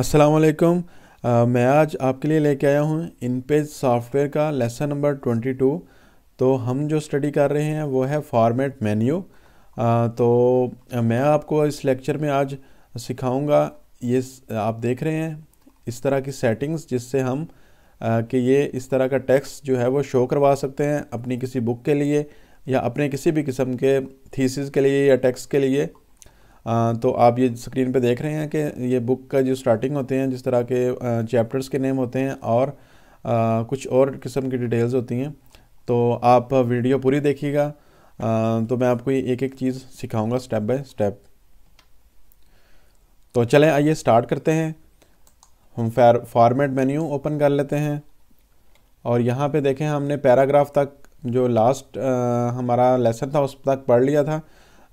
अस्सलाम वालेकुम मैं आज आपके लिए लेके आया हूँ इन पेज सॉफ्टवेयर का लेसन नंबर 22 तो हम जो स्टडी कर रहे हैं वो है फॉर्मेट मेन्यू तो मैं आपको इस लेक्चर में आज सिखाऊंगा ये आप देख रहे हैं इस तरह की सेटिंग्स जिससे हम आ, कि ये इस तरह का टेक्स्ट जो है वो शो करवा सकते हैं अपनी किसी बुक के लिए या अपने किसी भी किस्म के थीसिस के लिए या टेक्स्ट के लिए तो आप ये स्क्रीन पे देख रहे हैं कि ये बुक का जो स्टार्टिंग होते हैं जिस तरह के चैप्टर्स के नेम होते हैं और कुछ और किस्म की डिटेल्स होती हैं तो आप वीडियो पूरी देखिएगा तो मैं आपको एक एक चीज़ सिखाऊंगा स्टेप बाय स्टेप तो चलें आइए स्टार्ट करते हैं हम फैर फॉर्मेट मेन्यू ओपन कर लेते हैं और यहाँ पे देखें हमने पैराग्राफ तक जो लास्ट आ, हमारा लेसन था उस तक पढ़ लिया था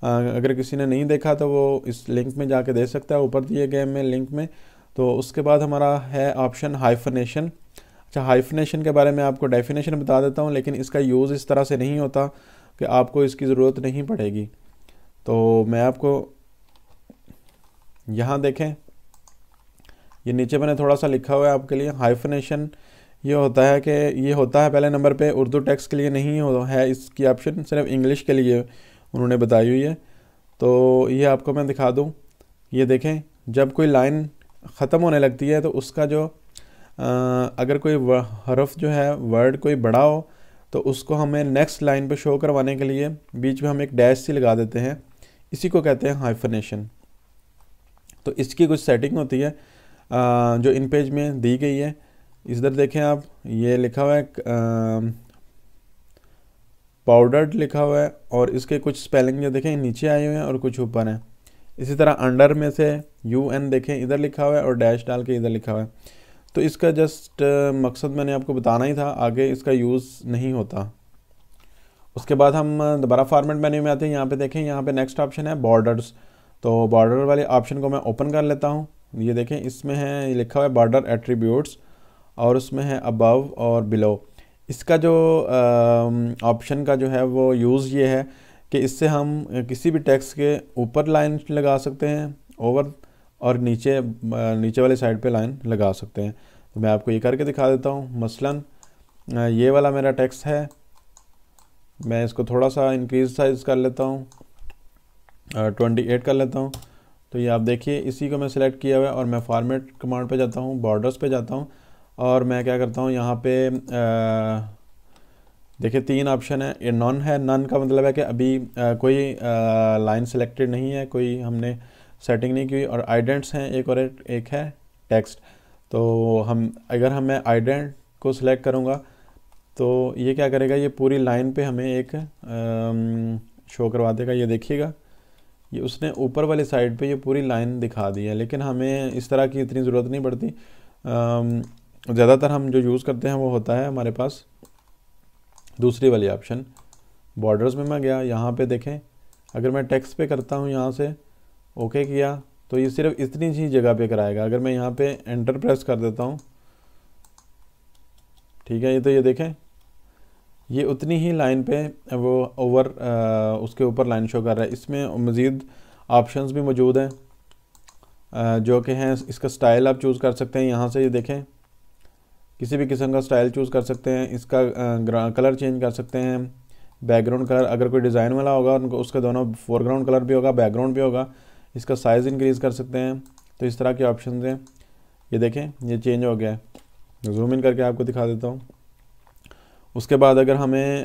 अगर किसी ने नहीं देखा तो वो इस लिंक में जाके दे सकता है ऊपर दिए गए में लिंक में तो उसके बाद हमारा है ऑप्शन हाइफनेशन अच्छा हाइफनेशन के बारे में आपको डेफिनेशन बता देता हूँ लेकिन इसका यूज़ इस तरह से नहीं होता कि आपको इसकी ज़रूरत नहीं पड़ेगी तो मैं आपको यहाँ देखें ये नीचे मैंने थोड़ा सा लिखा हुआ है आपके लिए हाइफनेशन ये होता है कि ये होता है पहले नंबर पे उर्दू टेक्स्ट के लिए नहीं हो है इसकी ऑप्शन सिर्फ इंग्लिश के लिए उन्होंने बताई हुई है तो ये आपको मैं दिखा दूँ ये देखें जब कोई लाइन ख़त्म होने लगती है तो उसका जो आ, अगर कोई हरफ जो है वर्ड कोई बड़ा हो तो उसको हमें नेक्स्ट लाइन पर शो करवाने के लिए बीच में हम एक डैश सी लगा देते हैं इसी को कहते हैं हाइफनेशन तो इसकी कुछ सेटिंग होती है आ, जो इन पेज में दी गई है इधर देखें आप ये लिखा हुआ है पाउडर्ड लिखा हुआ है और इसके कुछ स्पेलिंग जो देखें नीचे आए हुए हैं और कुछ ऊपर हैं इसी तरह अंडर में से यू एन देखें इधर लिखा हुआ है और डैश डाल के इधर लिखा हुआ है तो इसका जस्ट मकसद मैंने आपको बताना ही था आगे इसका यूज़ नहीं होता उसके बाद हम दोबारा फॉर्मेट मेन्यू में आते हैं यहाँ पे देखें यहाँ पे नेक्स्ट ऑप्शन है बॉर्डर्स तो बॉर्डर वाले ऑप्शन को मैं ओपन कर लेता हूँ ये देखें इसमें है लिखा हुआ है बॉर्डर एट्रीब्यूट्स और उसमें है अबव और बिलो इसका जो ऑप्शन का जो है वो यूज़ ये है कि इससे हम किसी भी टैक्स के ऊपर लाइन लगा सकते हैं ओवर और नीचे नीचे वाले साइड पे लाइन लगा सकते हैं तो मैं आपको ये करके दिखा देता हूँ मसलन ये वाला मेरा टैक्स है मैं इसको थोड़ा सा इंक्रीज साइज़ कर लेता हूँ ट्वेंटी एट कर लेता हूँ तो ये आप देखिए इसी को मैं सिलेक्ट किया हुआ है और मैं फॉर्मेट कमांड पे जाता हूँ बॉर्डर्स पे जाता हूँ और मैं क्या करता हूँ यहाँ पे देखिए तीन ऑप्शन है ये नन है नन का मतलब है कि अभी आ, कोई लाइन सिलेक्टेड नहीं है कोई हमने सेटिंग नहीं की और आइडेंट्स हैं एक और एक है टेक्स्ट तो हम अगर हम मैं आइडेंट को सिलेक्ट करूँगा तो ये क्या करेगा ये पूरी लाइन पे हमें एक आ, शो करवा देगा ये देखिएगा ये उसने ऊपर वाली साइड पे ये पूरी लाइन दिखा दी है लेकिन हमें इस तरह की इतनी ज़रूरत नहीं पड़ती ज़्यादातर हम जो यूज़ करते हैं वो होता है हमारे पास दूसरी वाली ऑप्शन बॉर्डर्स में मैं गया यहाँ पे देखें अगर मैं टैक्स पे करता हूँ यहाँ से ओके किया तो ये सिर्फ इतनी ही जगह पे कराएगा अगर मैं यहाँ पे एंटर प्रेस कर देता हूँ ठीक है ये तो ये देखें ये उतनी ही लाइन पे वो ओवर उसके ऊपर लाइन शो कर रहा है इसमें मज़ीद ऑप्शन भी मौजूद हैं जो कि हैं इसका स्टाइल आप चूज़ कर सकते हैं यहाँ से ये देखें किसी भी किस्म का स्टाइल चूज़ कर सकते हैं इसका कलर चेंज कर सकते हैं बैकग्राउंड कलर अगर कोई डिज़ाइन वाला होगा उनको उसका दोनों फोरग्राउंड कलर भी होगा बैकग्राउंड भी होगा इसका साइज़ इंक्रीज़ कर सकते हैं तो इस तरह के ऑप्शन हैं ये देखें ये चेंज हो गया है जूम इन करके आपको दिखा देता हूँ उसके बाद अगर हमें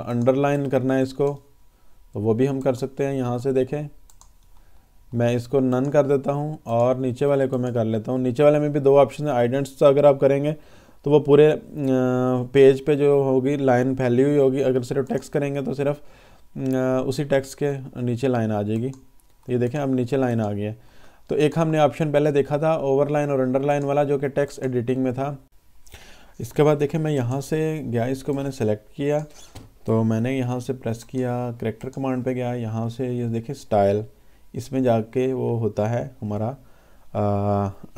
अंडरलाइन करना है इसको तो वो भी हम कर सकते हैं यहाँ से देखें मैं इसको नन कर देता हूँ और नीचे वाले को मैं कर लेता हूँ नीचे वाले में भी दो ऑप्शन है आइडेंट्स तो अगर आप करेंगे तो वो पूरे पेज पे जो होगी लाइन फैली हुई होगी अगर सिर्फ टैक्स करेंगे तो सिर्फ उसी टैक्स के नीचे लाइन आ जाएगी तो ये देखें अब नीचे लाइन आ गई है तो एक हमने ऑप्शन पहले देखा था ओवरलाइन और अंडरलाइन वाला जो कि टैक्स एडिटिंग में था इसके बाद देखें मैं यहाँ से गया इसको मैंने सेलेक्ट किया तो मैंने यहाँ से प्रेस किया करेक्टर कमांड पे गया यहाँ से ये यह देखें स्टाइल इसमें जाके वो होता है हमारा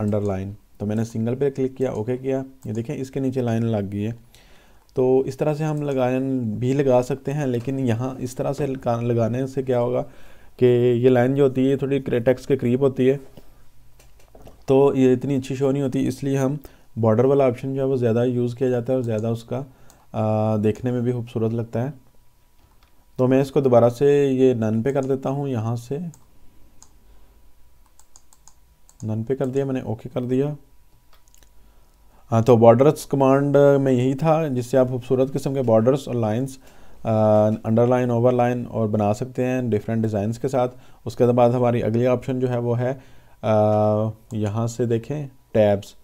अंडरलाइन तो मैंने सिंगल पे क्लिक किया ओके किया ये देखें इसके नीचे लाइन लग गई है तो इस तरह से हम लगान भी लगा सकते हैं लेकिन यहाँ इस तरह से लगाने से क्या होगा कि ये लाइन जो होती है थोड़ी क्रेटेक्स के करीब होती है तो ये इतनी अच्छी शो नहीं होती इसलिए हम बॉर्डर वाला ऑप्शन जो है वो ज़्यादा यूज़ किया जाता है और ज़्यादा उसका आ, देखने में भी खूबसूरत लगता है तो मैं इसको दोबारा से ये नन पे कर देता हूँ यहाँ से नन पे कर दिया मैंने ओके कर दिया हाँ तो बॉर्डर्स कमांड में यही था जिससे आप खूबसूरत किस्म के बॉर्डर्स और लाइंस अंडरलाइन ओवरलाइन और बना सकते हैं डिफरेंट डिज़ाइंस के साथ उसके बाद हमारी अगली ऑप्शन जो है वो है यहाँ से देखें टैब्स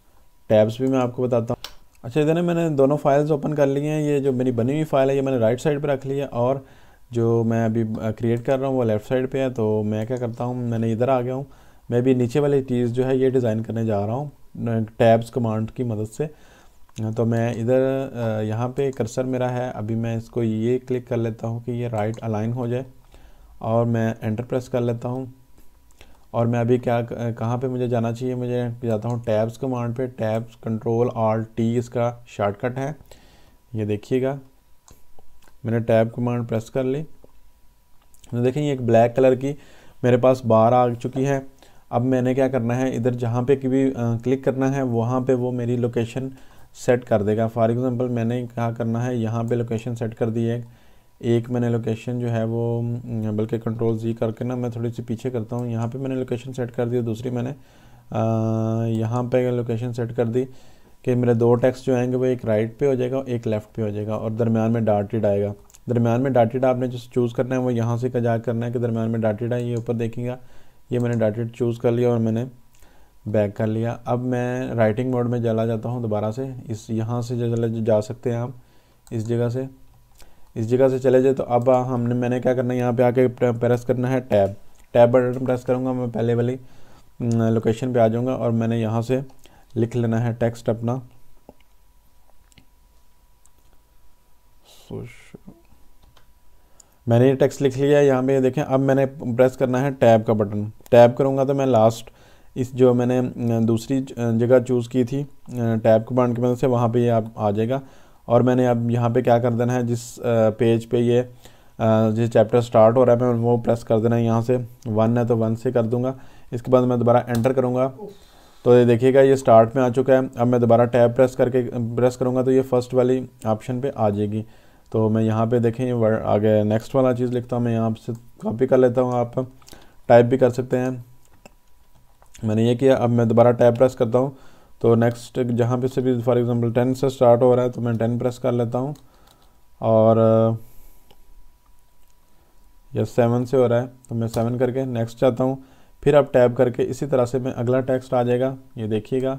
टैब्स भी मैं आपको बताता हूँ अच्छा इधर मैंने दोनों फाइल्स ओपन कर ली हैं ये जो मेरी बनी हुई फाइल है ये मैंने राइट साइड पर रख ली है और जो मैं अभी क्रिएट कर रहा हूँ वो लेफ़्ट साइड पे है तो मैं क्या करता हूँ मैंने इधर आ गया हूँ मैं भी नीचे वाली चीज़ जो है ये डिज़ाइन करने जा रहा हूँ टैब्स कमांड की मदद से तो मैं इधर यहाँ पे कर्सर मेरा है अभी मैं इसको ये क्लिक कर लेता हूँ कि ये राइट अलाइन हो जाए और मैं एंटर प्रेस कर लेता हूँ और मैं अभी क्या कहाँ पे मुझे जाना चाहिए मुझे जाता हूँ टैब्स कमांड पे टैब्स कंट्रोल आर टी इसका शॉर्टकट है ये देखिएगा मैंने टैब कमांड प्रेस कर ली तो देखें ये एक ब्लैक कलर की मेरे पास बार आ चुकी है अब मैंने क्या करना है इधर जहाँ पे भी क्लिक करना है वहाँ पे वो मेरी लोकेशन सेट कर देगा फॉर एग्ज़ाम्पल मैंने क्या करना है यहाँ पे लोकेशन सेट कर दी है एक मैंने लोकेशन जो है वो बल्कि कंट्रोल जी करके ना मैं थोड़ी सी पीछे करता हूँ यहाँ पे मैंने लोकेशन सेट कर दी दूसरी मैंने यहाँ पे लोकेशन सेट कर दी कि मेरे दो टैक्स जो आएंगे वो एक राइट पे हो जाएगा एक लेफ़्ट पे हो जाएगा और दरमियान में डार्टेड आएगा दरमियान में डाटेडा आपने जो चूज़ करना है वो यहाँ से कजा करना है कि दरमियान में डार्टेड आए ये ऊपर देखेंगे ये मैंने डॉटेड चूज़ कर लिया और मैंने बैक कर लिया अब मैं राइटिंग मोड में चला जाता हूँ दोबारा से इस यहाँ से जा, जा सकते हैं आप इस जगह से इस जगह से चले जाए तो अब हमने मैंने क्या करना है यहाँ पे आके प्रेस करना है टैब टैब बटन प्रेस करूँगा मैं पहले वाली लोकेशन पे आ जाऊँगा और मैंने यहाँ से लिख लेना है टेक्स्ट अपना सोशल मैंने ये टेक्स्ट लिख लिया है यहाँ पे देखें अब मैंने प्रेस करना है टैब का बटन टैब करूँगा तो मैं लास्ट इस जो मैंने दूसरी जगह चूज़ की थी टैब के बटन की मदद से वहाँ पे ये आप आ जाएगा और मैंने अब यहाँ पे क्या कर देना है जिस पेज पे ये जिस चैप्टर स्टार्ट हो रहा है मैं वो प्रेस कर देना है यहाँ से वन है तो वन से कर दूँगा इसके बाद मैं दोबारा एंटर करूँगा तो ये देखिएगा ये स्टार्ट में आ चुका है अब मैं दोबारा टैब प्रेस करके प्रेस करूँगा तो ये फ़र्स्ट वाली ऑप्शन पर आ जाएगी तो मैं यहाँ पे देखें आगे नेक्स्ट वाला चीज़ लिखता हूँ मैं यहाँ से कॉपी कर लेता हूँ आप टाइप भी कर सकते हैं मैंने ये किया अब मैं दोबारा टाइप प्रेस करता हूँ तो नेक्स्ट जहाँ पे से भी फॉर एग्जांपल टेन से स्टार्ट हो रहा है तो मैं टेन प्रेस कर लेता हूँ और या सेवन से हो रहा है तो मैं सेवन करके नेक्स्ट जाता हूँ फिर आप टैप करके इसी तरह से मैं अगला टेक्स्ट आ जाएगा ये देखिएगा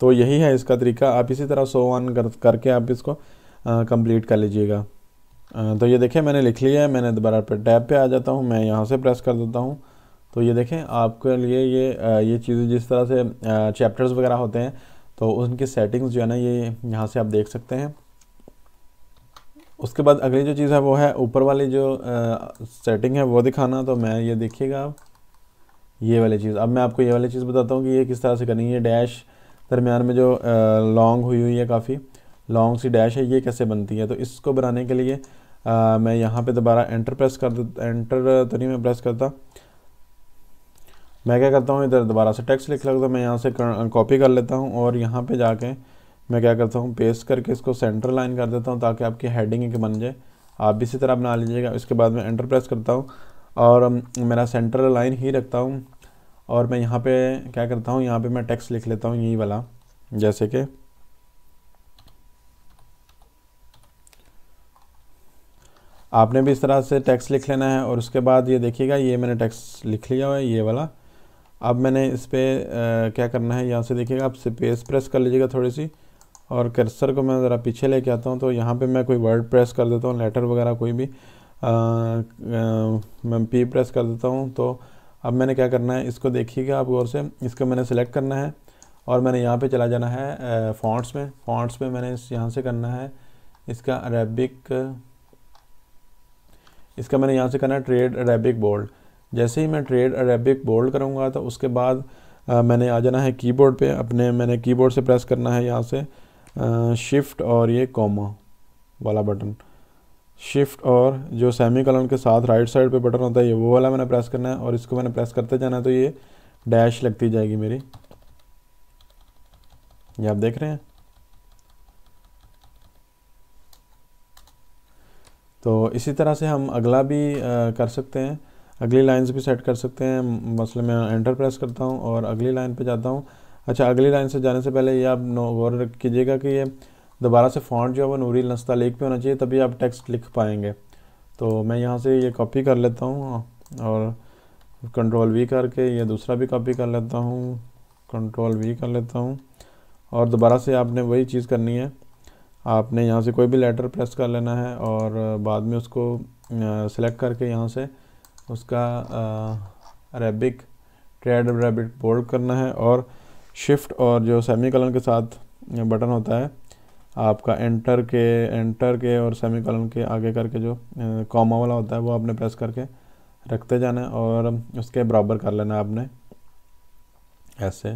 तो यही है इसका तरीका आप इसी तरह सो वन कर, करके आप इसको कंप्लीट कर लीजिएगा तो ये देखें मैंने लिख लिया है मैंने दोबारा पर टैब पे आ जाता हूँ मैं यहाँ से प्रेस कर देता हूँ तो ये देखें आपके लिए ये ये चीज़ें जिस तरह से चैप्टर्स वगैरह होते हैं तो उनकी सेटिंग्स जो है ना ये यहाँ से आप देख सकते हैं उसके बाद अगली जो चीज़ है वो है ऊपर वाली जो आ, सेटिंग है वो दिखाना तो मैं ये देखिएगा आप ये वाली चीज़ अब मैं आपको ये वाली चीज़ बताता हूँ कि ये किस तरह से करनी है डैश दरमियान में जो लॉन्ग हुई हुई है काफ़ी लॉन्ग सी डैश है ये कैसे बनती है तो इसको बनाने के लिए आ, मैं यहाँ पे दोबारा एंटर प्रेस कर एंटर तो नहीं मैं प्रेस करता मैं क्या करता हूँ इधर दोबारा से टेक्स्ट लिख लगता मैं यहाँ से कॉपी कर लेता हूँ और यहाँ पे जाके मैं क्या करता हूँ पेस्ट करके इसको सेंटर लाइन कर देता हूँ ताकि आपकी हेडिंग एक बन जाए आप भी इसी तरह बना लीजिएगा इसके बाद मैं एंटर प्रेस करता हूँ और मेरा सेंटर लाइन ही रखता हूँ और मैं यहाँ पे क्या करता हूँ यहाँ पे मैं टेक्स्ट लिख लेता हूँ यही वाला जैसे कि आपने भी इस तरह से टेक्स्ट लिख लेना है और उसके बाद ये देखिएगा ये मैंने टेक्स्ट लिख लिया है ये वाला अब मैंने इस पर क्या करना है यहाँ से देखिएगा आप स्पेस प्रेस कर लीजिएगा थोड़ी सी और कर्सर को मैं ज़रा पीछे लेके आता हूँ तो यहाँ पे मैं कोई वर्ड प्रेस कर देता हूँ लेटर वगैरह कोई भी आ, आ, मैं पी प्रेस कर देता हूँ तो अब मैंने क्या करना है इसको देखिएगा आप गौर से इसको मैंने सेलेक्ट करना है और मैंने यहाँ पे चला जाना है फॉन्ट्स में फॉन्ट्स में मैंने इस यहाँ से करना है इसका अरेबिक इसका मैंने यहाँ से करना है ट्रेड अरेबिक बोल्ड जैसे ही मैं ट्रेड अरेबिक बोल्ड करूँगा तो उसके बाद आ, मैंने आ जाना है कीबोर्ड पे अपने मैंने कीबोर्ड से प्रेस करना है यहाँ से आ, शिफ्ट और ये कॉमा वाला बटन शिफ्ट और जो सेमी कलर के साथ राइट साइड पे बटन होता है ये वो वाला मैंने प्रेस करना है और इसको मैंने प्रेस करते जाना है तो ये डैश लगती जाएगी मेरी ये आप देख रहे हैं तो इसी तरह से हम अगला भी आ, कर सकते हैं अगली लाइंस भी सेट कर सकते हैं मसले मैं एंटर प्रेस करता हूँ और अगली लाइन पे जाता हूँ अच्छा अगली लाइन से जाने से पहले ये आप गौर कीजिएगा कि ये दोबारा से फ़ॉन्ट जो है वो नूरी नस्ता लेक पे होना चाहिए तभी आप टेक्स्ट लिख पाएंगे तो मैं यहाँ से ये कॉपी कर लेता हूँ और कंट्रोल वी करके ये दूसरा भी कॉपी कर लेता हूँ कंट्रोल वी कर लेता हूँ और दोबारा से आपने वही चीज़ करनी है आपने यहाँ से कोई भी लेटर प्रेस कर लेना है और बाद में उसको सिलेक्ट करके यहाँ से उसका अरेबिक ट्रेड रेबिट बोल्ड करना है और शिफ्ट और जो सेमी कलन के साथ बटन होता है आपका एंटर के एंटर के और सेमी कॉलम के आगे करके जो कॉमा वाला होता है वो आपने प्रेस करके रखते जाना है और उसके बराबर कर लेना है आपने ऐसे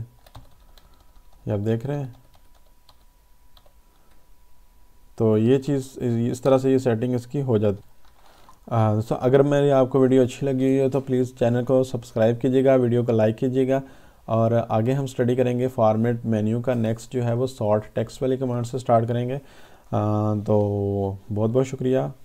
आप देख रहे हैं तो ये चीज़ इस तरह से ये सेटिंग इसकी हो जाती दोस्तों अगर मेरी आपको वीडियो अच्छी लगी हुई है तो प्लीज़ चैनल को सब्सक्राइब कीजिएगा वीडियो को लाइक कीजिएगा और आगे हम स्टडी करेंगे फॉर्मेट मेन्यू का नेक्स्ट जो है वो शॉर्ट टेक्स्ट वाली कमांड से स्टार्ट करेंगे आ, तो बहुत बहुत शुक्रिया